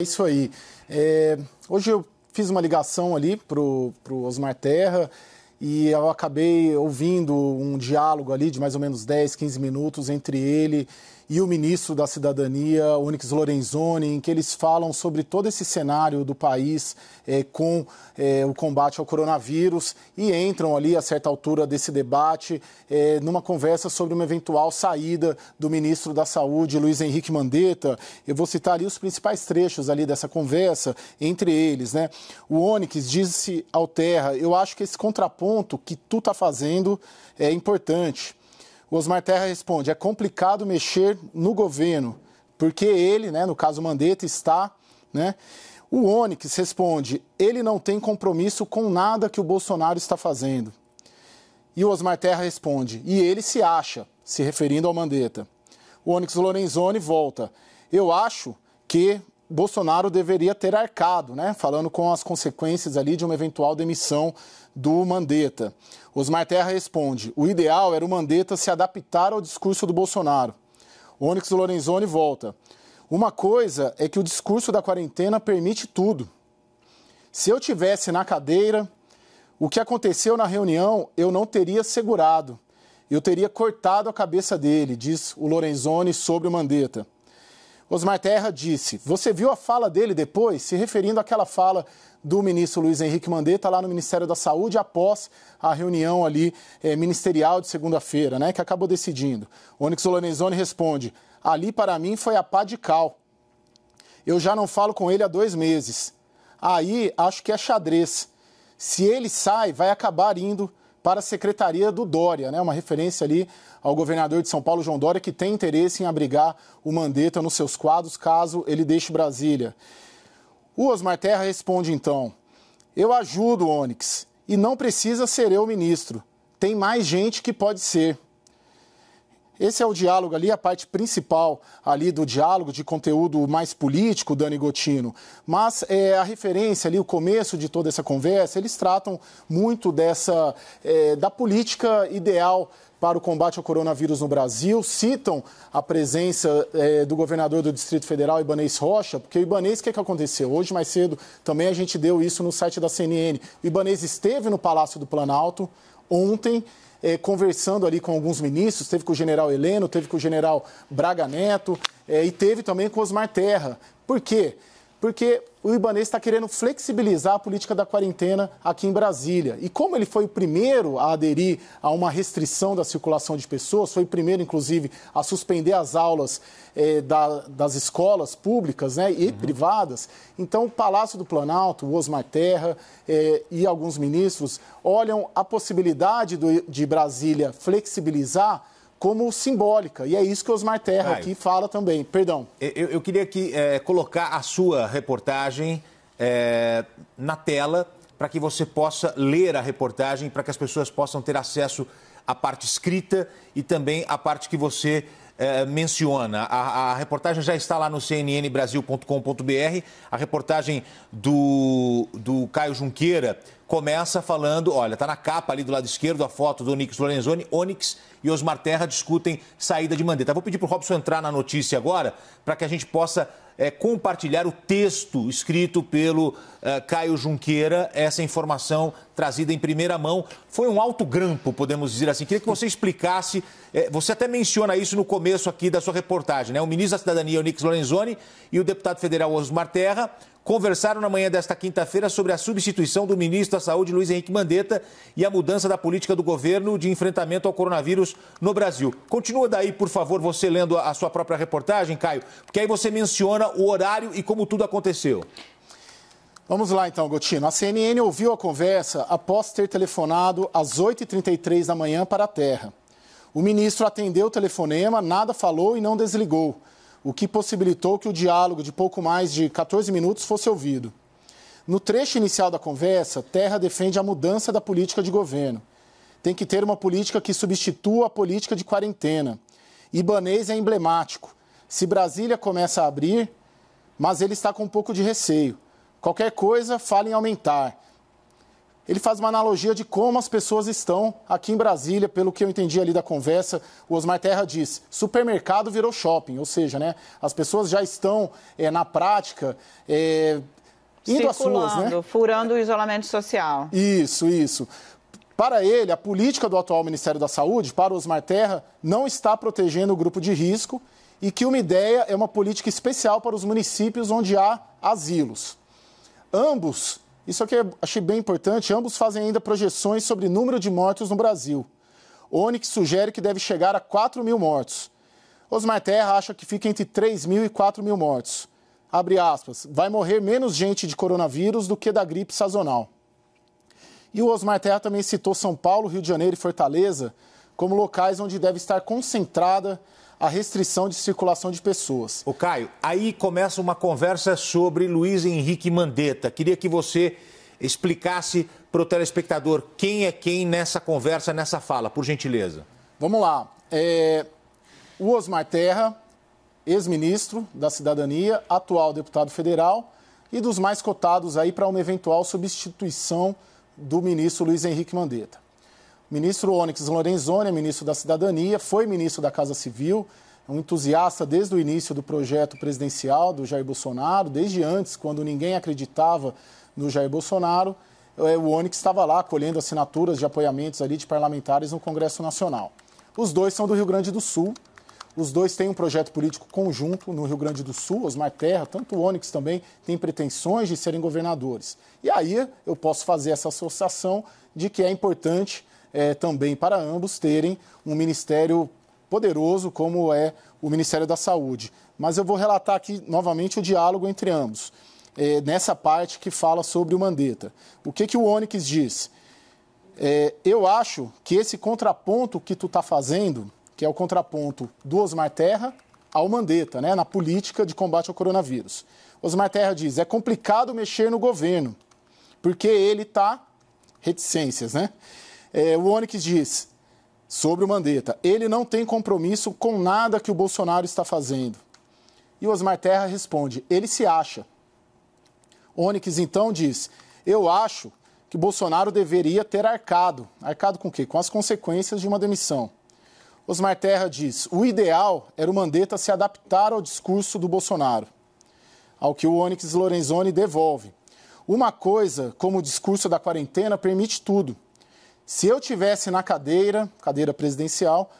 É isso aí. É, hoje eu fiz uma ligação ali pro, pro Osmar Terra e eu acabei ouvindo um diálogo ali de mais ou menos 10, 15 minutos entre ele e o ministro da Cidadania, Onyx Lorenzoni, em que eles falam sobre todo esse cenário do país eh, com eh, o combate ao coronavírus e entram ali, a certa altura desse debate, eh, numa conversa sobre uma eventual saída do ministro da Saúde, Luiz Henrique Mandetta. Eu vou citar ali os principais trechos ali dessa conversa, entre eles, né? O Onyx disse ao Terra, eu acho que esse contraponto que tu está fazendo é importante o Osmar Terra responde: é complicado mexer no governo, porque ele, né, no caso Mandetta, está. Né? O Onyx responde: ele não tem compromisso com nada que o Bolsonaro está fazendo. E o Osmar Terra responde: e ele se acha, se referindo ao Mandetta. O Onyx Lorenzoni volta: eu acho que Bolsonaro deveria ter arcado, né? Falando com as consequências ali de uma eventual demissão do Mandetta. Osmar Terra responde: "O ideal era o Mandetta se adaptar ao discurso do Bolsonaro." Onyx Lorenzoni volta: "Uma coisa é que o discurso da quarentena permite tudo. Se eu tivesse na cadeira, o que aconteceu na reunião eu não teria segurado. Eu teria cortado a cabeça dele", diz o Lorenzoni sobre o Mandetta. Osmar Terra disse: Você viu a fala dele depois, se referindo àquela fala do ministro Luiz Henrique Mandetta lá no Ministério da Saúde após a reunião ali eh, ministerial de segunda-feira, né, que acabou decidindo. Onyx Lorenzoni responde: Ali para mim foi a pá de cal. Eu já não falo com ele há dois meses. Aí acho que é xadrez. Se ele sai, vai acabar indo para a secretaria do Dória, né? Uma referência ali ao governador de São Paulo, João Dória, que tem interesse em abrigar o Mandetta nos seus quadros, caso ele deixe Brasília. O Osmar Terra responde então: Eu ajudo o Onyx e não precisa ser eu ministro. Tem mais gente que pode ser. Esse é o diálogo ali, a parte principal ali do diálogo de conteúdo mais político, Dani Gotino. Mas é, a referência ali, o começo de toda essa conversa, eles tratam muito dessa é, da política ideal para o combate ao coronavírus no Brasil, citam a presença é, do governador do Distrito Federal, Ibanês Rocha, porque o Ibanês, o que, é que aconteceu? Hoje, mais cedo, também a gente deu isso no site da CNN. O Ibanês esteve no Palácio do Planalto, ontem, eh, conversando ali com alguns ministros, teve com o general Heleno, teve com o general Braga Neto eh, e teve também com Osmar Terra. Por quê? Porque porque o libanês está querendo flexibilizar a política da quarentena aqui em Brasília. E como ele foi o primeiro a aderir a uma restrição da circulação de pessoas, foi o primeiro, inclusive, a suspender as aulas eh, da, das escolas públicas né, e uhum. privadas, então o Palácio do Planalto, o Osmar Terra eh, e alguns ministros olham a possibilidade do, de Brasília flexibilizar como simbólica. E é isso que Osmar Terra ah, aqui fala também. Perdão. Eu, eu queria aqui é, colocar a sua reportagem é, na tela para que você possa ler a reportagem, para que as pessoas possam ter acesso à parte escrita e também à parte que você eh, menciona. A, a, reportagem já está lá no cnnbrasil.com.br. A reportagem do, do Caio Junqueira começa falando, olha, está na capa ali do lado esquerdo a foto do Onix Lorenzoni. Onyx e Osmar Terra discutem saída de Mandetta. Vou pedir para o Robson entrar na notícia agora para que a gente possa é, compartilhar o texto escrito pelo é, Caio Junqueira, essa informação trazida em primeira mão. Foi um alto grampo, podemos dizer assim. Queria que você explicasse, é, você até menciona isso no começo aqui da sua reportagem, né? O ministro da Cidadania, Onix Lorenzoni, e o deputado federal Osmar Terra conversaram na manhã desta quinta-feira sobre a substituição do ministro da Saúde, Luiz Henrique Mandetta, e a mudança da política do governo de enfrentamento ao coronavírus no Brasil. Continua daí, por favor, você lendo a sua própria reportagem, Caio, porque aí você menciona o horário e como tudo aconteceu. Vamos lá então, Gotino. A CNN ouviu a conversa após ter telefonado às 8h33 da manhã para a Terra. O ministro atendeu o telefonema, nada falou e não desligou o que possibilitou que o diálogo de pouco mais de 14 minutos fosse ouvido. No trecho inicial da conversa, Terra defende a mudança da política de governo. Tem que ter uma política que substitua a política de quarentena. Ibanês é emblemático. Se Brasília começa a abrir, mas ele está com um pouco de receio. Qualquer coisa, fala em aumentar. Ele faz uma analogia de como as pessoas estão aqui em Brasília, pelo que eu entendi ali da conversa. O Osmar Terra diz: supermercado virou shopping, ou seja, né, as pessoas já estão é, na prática é, indo às suas, né? furando o isolamento social. Isso, isso. Para ele, a política do atual Ministério da Saúde, para o Osmar Terra, não está protegendo o grupo de risco e que uma ideia é uma política especial para os municípios onde há asilos. Ambos isso aqui eu é, achei bem importante. Ambos fazem ainda projeções sobre número de mortos no Brasil. Onyx sugere que deve chegar a 4 mil mortos. Osmar Terra acha que fica entre 3 mil e 4 mil mortos. Abre aspas. Vai morrer menos gente de coronavírus do que da gripe sazonal. E o Osmar Terra também citou São Paulo, Rio de Janeiro e Fortaleza como locais onde deve estar concentrada a restrição de circulação de pessoas. O Caio, aí começa uma conversa sobre Luiz Henrique Mandetta. Queria que você explicasse para o telespectador quem é quem nessa conversa, nessa fala, por gentileza. Vamos lá. É... O Osmar Terra, ex-ministro da Cidadania, atual deputado federal e dos mais cotados aí para uma eventual substituição do ministro Luiz Henrique Mandetta. Ministro Onyx Lorenzoni é ministro da Cidadania, foi ministro da Casa Civil, é um entusiasta desde o início do projeto presidencial do Jair Bolsonaro, desde antes, quando ninguém acreditava no Jair Bolsonaro. É, o Onyx estava lá colhendo assinaturas de apoiamentos ali de parlamentares no Congresso Nacional. Os dois são do Rio Grande do Sul. Os dois têm um projeto político conjunto no Rio Grande do Sul, Osmar Terra, tanto o Onyx também, têm pretensões de serem governadores. E aí eu posso fazer essa associação de que é importante é, também para ambos terem um ministério poderoso como é o Ministério da Saúde. Mas eu vou relatar aqui novamente o diálogo entre ambos, é, nessa parte que fala sobre o Mandetta. O que, que o Onyx diz? É, eu acho que esse contraponto que tu está fazendo, que é o contraponto do Osmar Terra ao Mandetta, né, na política de combate ao coronavírus. Osmar Terra diz, é complicado mexer no governo, porque ele está... Reticências, né? É, o Onyx diz sobre o Mandetta: ele não tem compromisso com nada que o Bolsonaro está fazendo. E o Osmar Terra responde: ele se acha. Onyx então diz: eu acho que Bolsonaro deveria ter arcado. Arcado com o quê? Com as consequências de uma demissão. Osmar Terra diz: o ideal era o Mandetta se adaptar ao discurso do Bolsonaro. Ao que o Onyx Lorenzoni devolve. Uma coisa, como o discurso da quarentena, permite tudo. Se eu tivesse na cadeira, cadeira presidencial,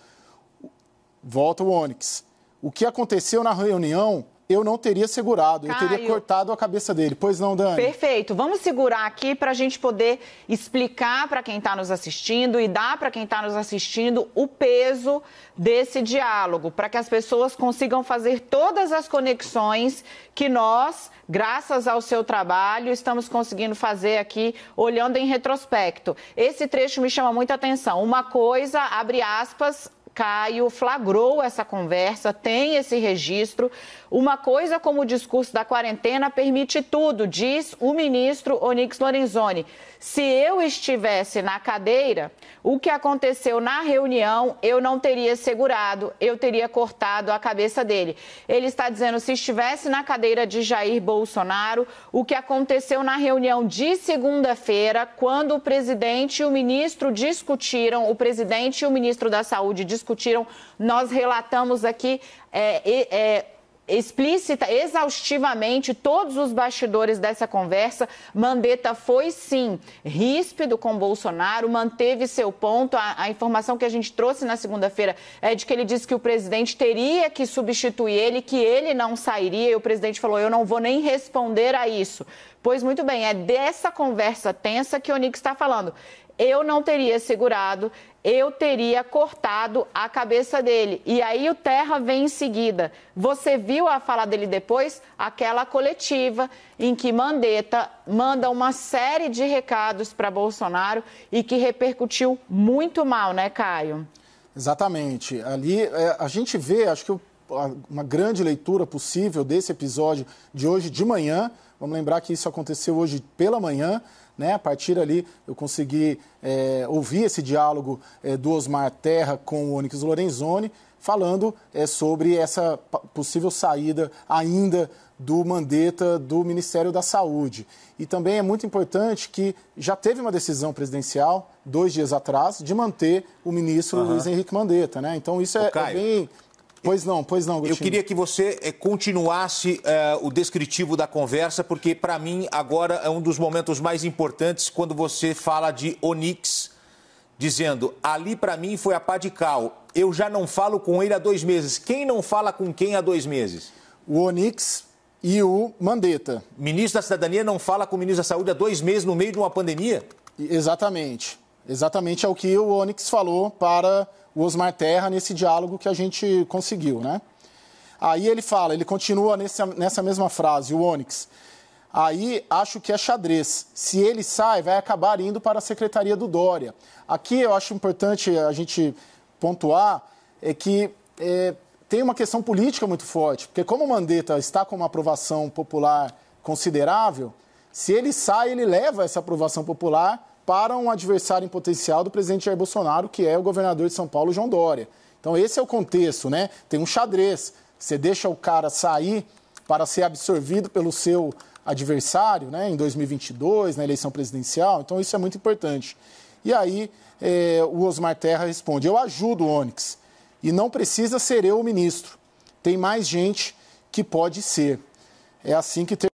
volta o Onyx. O que aconteceu na reunião eu não teria segurado, Caio. eu teria cortado a cabeça dele. Pois não, Dani? Perfeito. Vamos segurar aqui para a gente poder explicar para quem está nos assistindo e dar para quem está nos assistindo o peso desse diálogo, para que as pessoas consigam fazer todas as conexões que nós, graças ao seu trabalho, estamos conseguindo fazer aqui, olhando em retrospecto. Esse trecho me chama muita atenção. Uma coisa, abre aspas, Caio flagrou essa conversa, tem esse registro. Uma coisa como o discurso da quarentena permite tudo, diz o ministro Onix Lorenzoni. Se eu estivesse na cadeira, o que aconteceu na reunião eu não teria segurado, eu teria cortado a cabeça dele. Ele está dizendo: se estivesse na cadeira de Jair Bolsonaro, o que aconteceu na reunião de segunda-feira, quando o presidente e o ministro discutiram, o presidente e o ministro da Saúde discutiram, nós relatamos aqui é, é, explícita, exaustivamente, todos os bastidores dessa conversa. Mandetta foi, sim, ríspido com Bolsonaro, manteve seu ponto. A, a informação que a gente trouxe na segunda-feira é de que ele disse que o presidente teria que substituir ele, que ele não sairia. E o presidente falou: Eu não vou nem responder a isso. Pois muito bem, é dessa conversa tensa que o Onix está falando eu não teria segurado, eu teria cortado a cabeça dele. E aí o Terra vem em seguida. Você viu a fala dele depois? Aquela coletiva em que Mandetta manda uma série de recados para Bolsonaro e que repercutiu muito mal, né, Caio? Exatamente. Ali é, a gente vê, acho que o uma grande leitura possível desse episódio de hoje de manhã. Vamos lembrar que isso aconteceu hoje pela manhã. Né? A partir ali eu consegui é, ouvir esse diálogo é, do Osmar Terra com o Onyx Lorenzoni, falando é, sobre essa possível saída ainda do Mandetta do Ministério da Saúde. E também é muito importante que já teve uma decisão presidencial, dois dias atrás, de manter o ministro uhum. Luiz Henrique Mandetta. Né? Então isso é, é bem Pois não, pois não, Agostinho. Eu queria que você eh, continuasse uh, o descritivo da conversa, porque para mim agora é um dos momentos mais importantes quando você fala de Onix, dizendo, ali para mim foi a pá de cal, eu já não falo com ele há dois meses. Quem não fala com quem há dois meses? O Onix e o Mandetta. Ministro da Cidadania não fala com o ministro da Saúde há dois meses no meio de uma pandemia? Exatamente. Exatamente é o que o Onix falou para o Osmar Terra nesse diálogo que a gente conseguiu, né? Aí ele fala, ele continua nessa, nessa mesma frase, o Onyx. Aí acho que é xadrez. Se ele sai, vai acabar indo para a secretaria do Dória. Aqui eu acho importante a gente pontuar é que é, tem uma questão política muito forte, porque como o Mandetta está com uma aprovação popular considerável, se ele sai, ele leva essa aprovação popular para um adversário em potencial do presidente Jair Bolsonaro, que é o governador de São Paulo, João Dória. Então, esse é o contexto, né? Tem um xadrez. Você deixa o cara sair para ser absorvido pelo seu adversário, né? Em 2022, na eleição presidencial. Então, isso é muito importante. E aí, eh, o Osmar Terra responde: Eu ajudo o E não precisa ser eu o ministro. Tem mais gente que pode ser. É assim que. Ter...